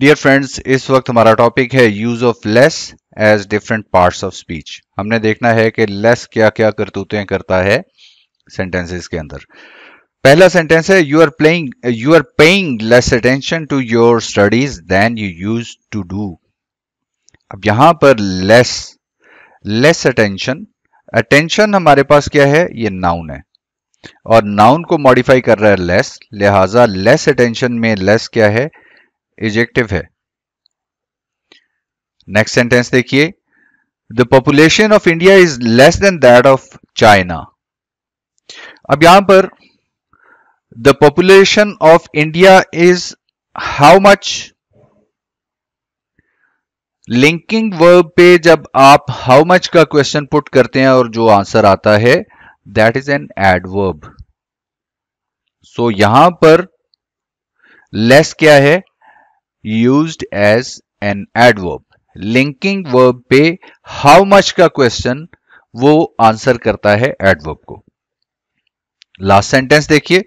dear friends इस वक्त हमारा टॉपिक है use of less as different parts of speech हमने देखना है कि लेस क्या क्या करतूतें करता है सेंटेंसेस के अंदर पहला सेंटेंस है you are playing you are paying less attention to your studies then you use to do अब यहां पर लेस लेस अटेंशन अटेंशन हमारे पास क्या है ये नाउन है और नाउन को मॉडिफाई कर रहा है लेस लिहाजा लेस अटेंशन में लेस क्या है एजेक्टिव है नेक्स्ट सेंटेंस देखिए the population of India is less than that of China अब यहां पर the population of India is how much linking verb पे जब आप हाउ मच का क्वेश्चन पुट करते हैं और जो आंसर आता है that is an adverb so यहां पर लेस क्या है used as an adverb linking verb पे हाउ मच का क्वेश्चन वो आंसर करता है एडवर्ब को लास्ट सेंटेंस देखिए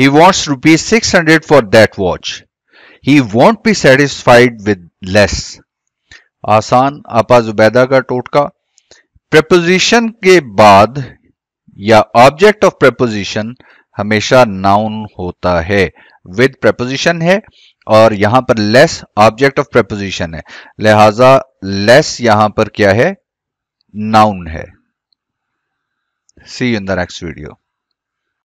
he wants rupees six hundred for that watch he won't be satisfied with less आसान आपा जुबैदा का टोटका प्रपोजिशन के बाद या ऑब्जेक्ट ऑफ प्रपोजिशन हमेशा नाउन होता है विद प्रपोजिशन है और यहां पर लेस ऑब्जेक्ट ऑफ प्रपोजिशन है लिहाजा लेस यहां पर क्या है नाउन है see in the next video